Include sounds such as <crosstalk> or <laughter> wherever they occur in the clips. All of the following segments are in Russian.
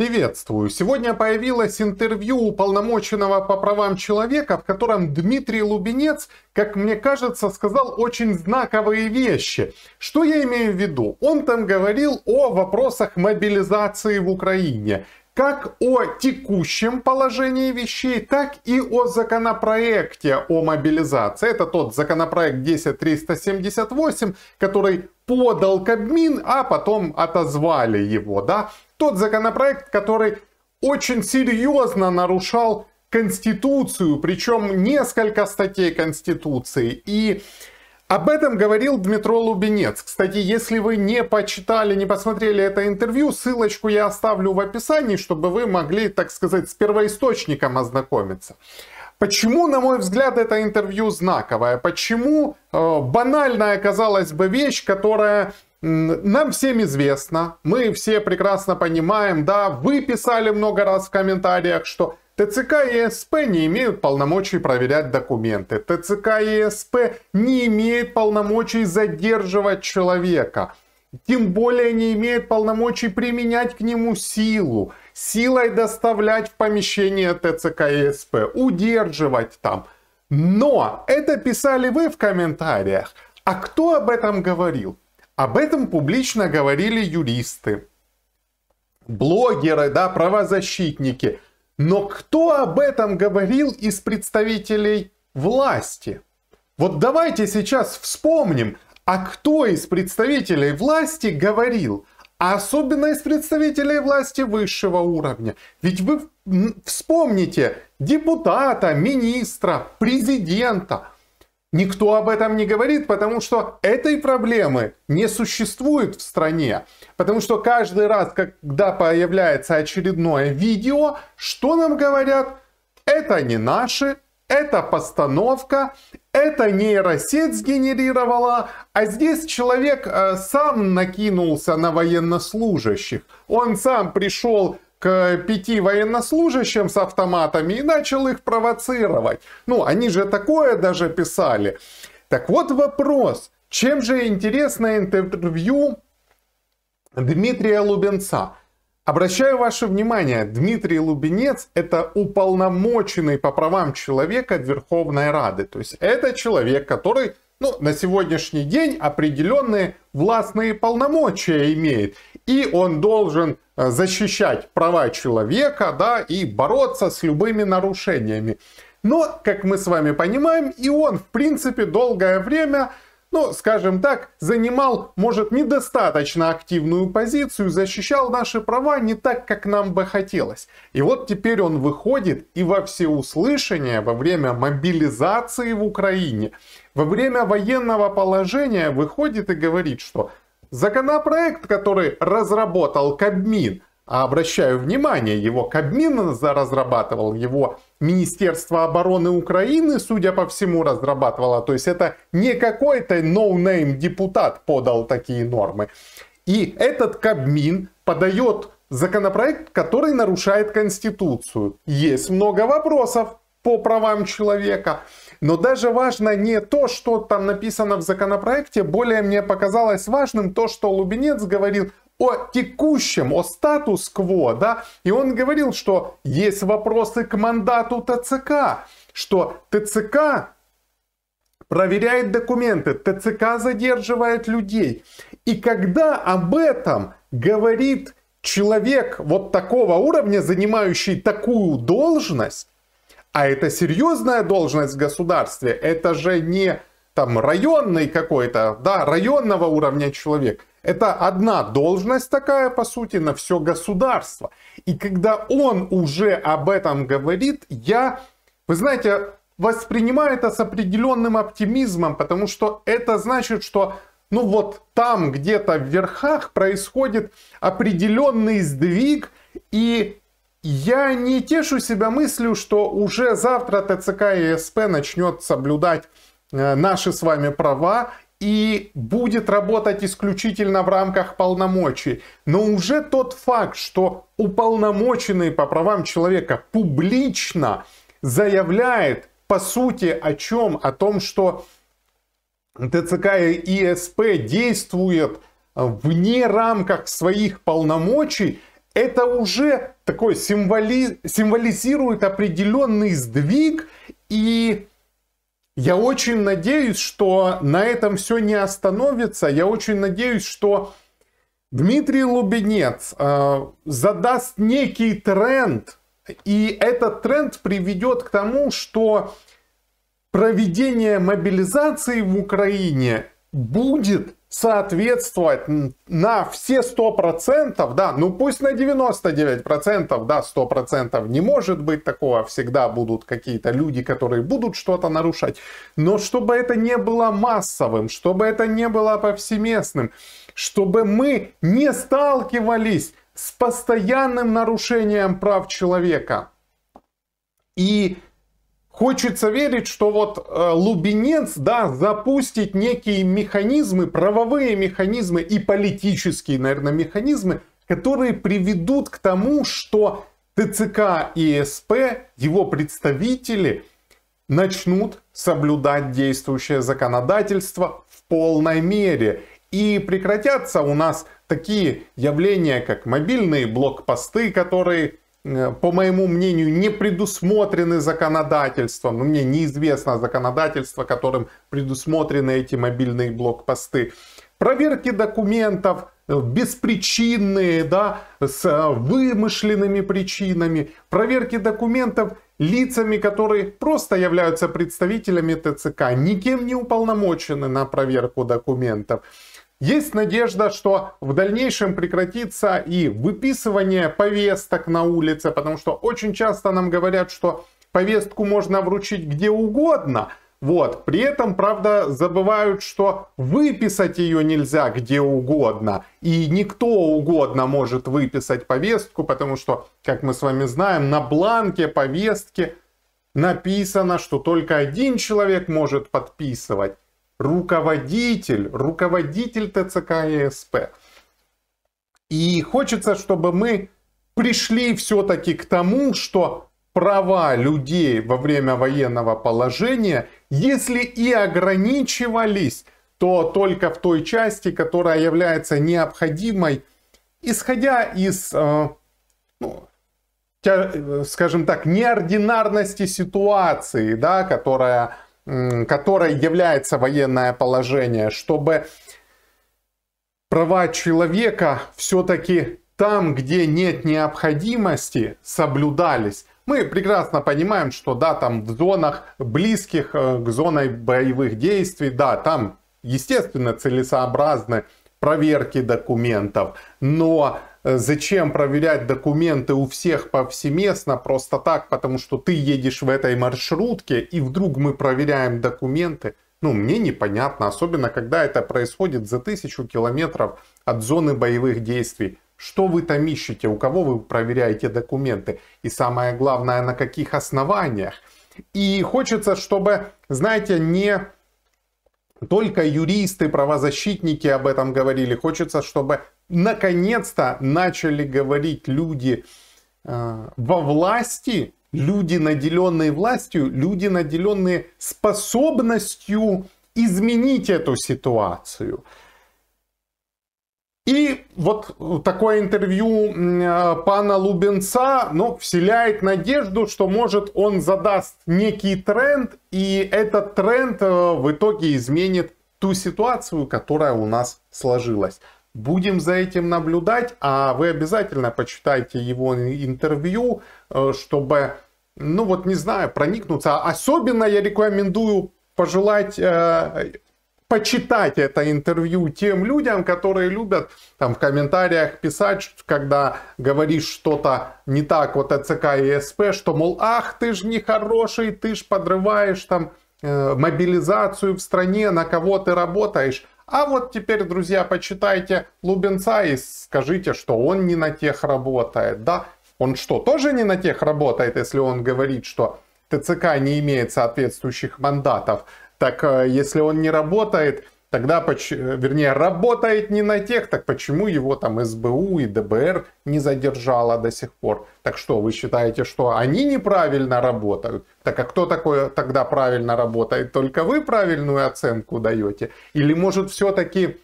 Приветствую! Сегодня появилось интервью уполномоченного по правам человека, в котором Дмитрий Лубенец, как мне кажется, сказал очень знаковые вещи. Что я имею в виду? Он там говорил о вопросах мобилизации в Украине как о текущем положении вещей, так и о законопроекте о мобилизации. Это тот законопроект 10378, который подал Кабмин, а потом отозвали его, да тот законопроект, который очень серьезно нарушал Конституцию, причем несколько статей Конституции. И об этом говорил Дмитро Лубенец. Кстати, если вы не почитали, не посмотрели это интервью, ссылочку я оставлю в описании, чтобы вы могли, так сказать, с первоисточником ознакомиться. Почему, на мой взгляд, это интервью знаковое? Почему э, банальная, казалось бы, вещь, которая нам всем известно, мы все прекрасно понимаем, да, вы писали много раз в комментариях, что ТЦК и СП не имеют полномочий проверять документы. ТЦК и СП не имеют полномочий задерживать человека. Тем более не имеют полномочий применять к нему силу. Силой доставлять в помещение ТЦК и СП. Удерживать там. Но это писали вы в комментариях. А кто об этом говорил? Об этом публично говорили юристы, блогеры, да, правозащитники. Но кто об этом говорил из представителей власти? Вот давайте сейчас вспомним, а кто из представителей власти говорил, а особенно из представителей власти высшего уровня. Ведь вы вспомните депутата, министра, президента – Никто об этом не говорит, потому что этой проблемы не существует в стране. Потому что каждый раз, когда появляется очередное видео, что нам говорят? Это не наши, это постановка, это нейросеть сгенерировала, а здесь человек э, сам накинулся на военнослужащих. Он сам пришел к пяти военнослужащим с автоматами и начал их провоцировать. Ну, они же такое даже писали. Так вот вопрос, чем же интересно интервью Дмитрия Лубенца? Обращаю ваше внимание, Дмитрий Лубенец – это уполномоченный по правам человека Верховной Рады. То есть это человек, который ну, на сегодняшний день определенные властные полномочия имеет. И он должен Э, защищать права человека, да, и бороться с любыми нарушениями. Но, как мы с вами понимаем, и он, в принципе, долгое время ну, скажем так, занимал, может, недостаточно активную позицию, защищал наши права не так, как нам бы хотелось. И вот теперь он выходит и во всеуслышание во время мобилизации в Украине, во время военного положения выходит и говорит, что Законопроект, который разработал Кабмин, а обращаю внимание, его Кабмин разрабатывал, его Министерство обороны Украины, судя по всему, разрабатывало. То есть это не какой-то no-name депутат подал такие нормы. И этот Кабмин подает законопроект, который нарушает Конституцию. Есть много вопросов по правам человека. Но даже важно не то, что там написано в законопроекте, более мне показалось важным то, что Лубинец говорил о текущем, о статус-кво, да, и он говорил, что есть вопросы к мандату ТЦК, что ТЦК проверяет документы, ТЦК задерживает людей. И когда об этом говорит человек вот такого уровня, занимающий такую должность, а это серьезная должность в государстве, это же не там районный какой-то, да, районного уровня человек. Это одна должность такая, по сути, на все государство. И когда он уже об этом говорит, я, вы знаете, воспринимаю это с определенным оптимизмом, потому что это значит, что ну вот там где-то в верхах происходит определенный сдвиг, и я не тешу себя мыслью, что уже завтра ТЦК и СП начнет соблюдать э, наши с вами права и будет работать исключительно в рамках полномочий. Но уже тот факт, что уполномоченный по правам человека публично заявляет, по сути, о чем? О том, что ТЦК и ИСП действует э, вне рамках своих полномочий – это уже такой символи... символизирует определенный сдвиг. И я очень надеюсь, что на этом все не остановится. Я очень надеюсь, что Дмитрий Лубенец э, задаст некий тренд. И этот тренд приведет к тому, что проведение мобилизации в Украине будет соответствовать на все 100%, да, ну пусть на 99%, да, 100% не может быть такого, всегда будут какие-то люди, которые будут что-то нарушать, но чтобы это не было массовым, чтобы это не было повсеместным, чтобы мы не сталкивались с постоянным нарушением прав человека. И Хочется верить, что вот э, Лубенец, да, запустит некие механизмы, правовые механизмы и политические, наверное, механизмы, которые приведут к тому, что ТЦК и СП, его представители, начнут соблюдать действующее законодательство в полной мере. И прекратятся у нас такие явления, как мобильные блокпосты, которые Э, по моему мнению, не предусмотрены законодательством. Ну, мне неизвестно законодательство, которым предусмотрены эти мобильные блокпосты. Проверки документов э, беспричинные, да, с э, вымышленными причинами. Проверки документов лицами, которые просто являются представителями ТЦК, никем не уполномочены на проверку документов. Есть надежда, что в дальнейшем прекратится и выписывание повесток на улице, потому что очень часто нам говорят, что повестку можно вручить где угодно. Вот. При этом, правда, забывают, что выписать ее нельзя где угодно. И никто угодно может выписать повестку, потому что, как мы с вами знаем, на бланке повестки написано, что только один человек может подписывать руководитель, руководитель ТЦК и И хочется, чтобы мы пришли все-таки к тому, что права людей во время военного положения, если и ограничивались, то только в той части, которая является необходимой, исходя из, э, ну, э, скажем так, неординарности ситуации, да, которая которой является военное положение, чтобы права человека все-таки там, где нет необходимости, соблюдались. Мы прекрасно понимаем, что да, там в зонах близких э, к зоной боевых действий, да, там, естественно, целесообразны проверки документов. Но э, зачем проверять документы у всех повсеместно просто так, потому что ты едешь в этой маршрутке и вдруг мы проверяем документы. Ну, мне непонятно, особенно когда это происходит за тысячу километров от зоны боевых действий. Что вы там ищете, у кого вы проверяете документы и самое главное, на каких основаниях. И хочется, чтобы, знаете, не только юристы, правозащитники об этом говорили. Хочется, чтобы наконец-то начали говорить люди э, во власти, люди, наделенные властью, люди, наделенные способностью изменить эту ситуацию. И вот такое интервью э, пана Лубенца ну, вселяет надежду, что может он задаст некий тренд, и этот тренд э, в итоге изменит ту ситуацию, которая у нас сложилась. Будем за этим наблюдать, а вы обязательно почитайте его интервью, э, чтобы, ну вот не знаю, проникнуться. Особенно я рекомендую пожелать почитать это интервью тем людям, которые любят там в комментариях писать, когда говоришь что-то не так вот от ЦК и СП, что мол, ах, ты ж нехороший, ты ж подрываешь там э, мобилизацию в стране, на кого ты работаешь. А вот теперь, друзья, почитайте Лубенца и скажите, что он не на тех работает, да? Он что, тоже не на тех работает, если он говорит, что ТЦК не имеет соответствующих мандатов? Так э, если он не работает, тогда, э, вернее, работает не на тех, так почему его там СБУ и ДБР не задержало до сих пор? Так что, вы считаете, что они неправильно работают? Так а кто такой тогда правильно работает? Только вы правильную оценку даете? Или может все-таки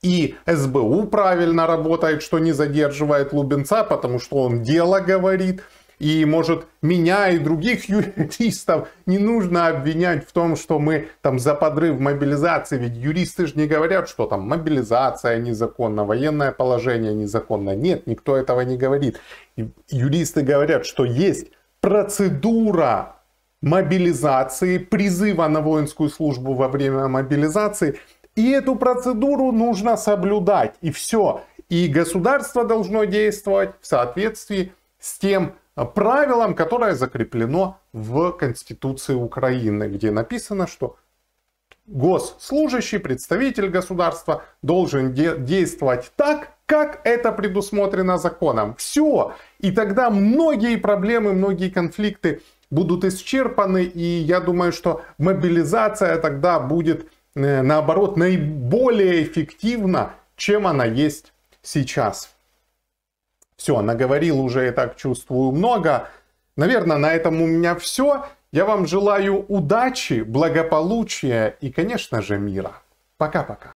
и СБУ правильно работает, что не задерживает Лубенца, потому что он дело говорит, и, может, меня и других <laughs> юристов не нужно обвинять в том, что мы там за подрыв мобилизации, ведь юристы же не говорят, что там мобилизация незаконна, военное положение незаконно. Нет, никто этого не говорит. Юристы говорят, что есть процедура мобилизации, призыва на воинскую службу во время мобилизации, и эту процедуру нужно соблюдать, и все. И государство должно действовать в соответствии с тем, правилам, которое закреплено в Конституции Украины, где написано, что госслужащий, представитель государства должен де действовать так, как это предусмотрено законом. Все. И тогда многие проблемы, многие конфликты будут исчерпаны, и я думаю, что мобилизация тогда будет, э, наоборот, наиболее эффективна, чем она есть сейчас. Все, наговорил уже, я так чувствую, много. Наверное, на этом у меня все. Я вам желаю удачи, благополучия и, конечно же, мира. Пока-пока.